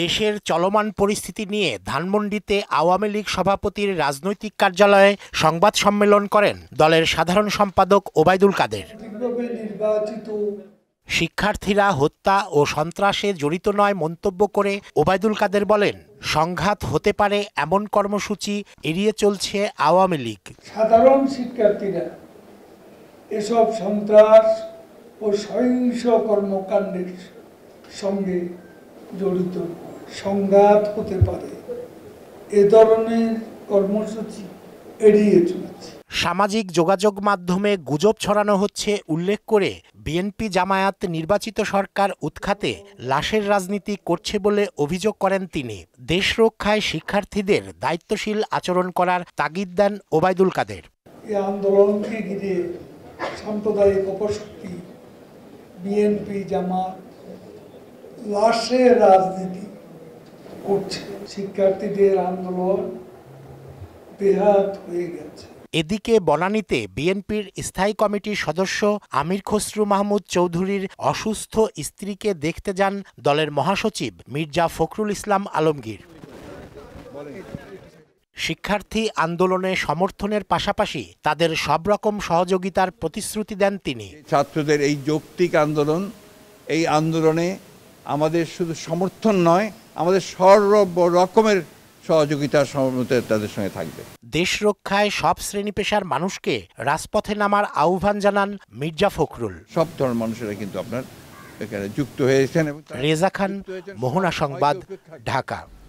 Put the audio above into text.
দেশের চলমান পরিস্থিতি নিয়ে ধানমন্ডিতে আওয়ামী লীগ সভাপতির রাজনৈতিক কার্যালয়ে সংবাদ সম্মেলন করেন দলের সাধারণ সম্পাদক ওবায়দুল কাদের শিক্ষার্থীরা হত্যা ও সন্ত্রাসে জড়িত নয় মন্তব্য করে ওবায়দুল কাদের বলেন সংঘাত হতে পারে এমন কর্মসূচি এড়িয়ে চলছে আওয়ামী লীগ সাধারণ শিক্ষার্থীরা এসব সন্ত্রাস ও সহিংস কর্মকাণ্ডের সঙ্গে জড়িত সংঘাত হতে পারে এ ধরনের কর্মসূচি এড়িয়ে চলেছে সামাজিক যোগাযোগ মাধ্যমে গুজব ছড়ানো হচ্ছে উল্লেখ করে বিএনপি জামায়াত নির্বাচিত সরকার উৎখাতে লাশের রাজনীতি করছে বলে অভিযোগ করেন তিনি দেশ রক্ষায় শিক্ষার্থীদের দায়িত্বশীল আচরণ করার তাগিদ দেন ওবায়দুল কাদের এই আন্দোলনকে ঘিরে সাম্প্রদায়িক অপশক্তি বিএনপি জামাত লাশের রাজনীতি করছে শিক্ষার্থীদের আন্দোলন বেহাত হয়ে গেছে এদিকে বনানীতে বিএনপির স্থায়ী কমিটির সদস্য আমির খসরু মাহমুদ চৌধুরীর অসুস্থ স্ত্রীকে দেখতে যান দলের মহাসচিব মির্জা ফখরুল ইসলাম আলমগীর শিক্ষার্থী আন্দোলনে সমর্থনের পাশাপাশি তাদের সব রকম সহযোগিতার প্রতিশ্রুতি দেন তিনি ছাত্রদের এই যৌক্তিক আন্দোলন এই আন্দোলনে আমাদের শুধু সমর্থন নয় আমাদের সর্ব রকমের সহযোগিতার সমর্থ তাদের সঙ্গে থাকবে দেশ রক্ষায় সব শ্রেণী পেশার মানুষকে রাজপথে নামার আহ্বান জানান মির্জা ফখরুল সব ধরনের মানুষেরা কিন্তু আপনার এখানে যুক্ত হয়েছেন রেজা খান মোহনা সংবাদ ঢাকা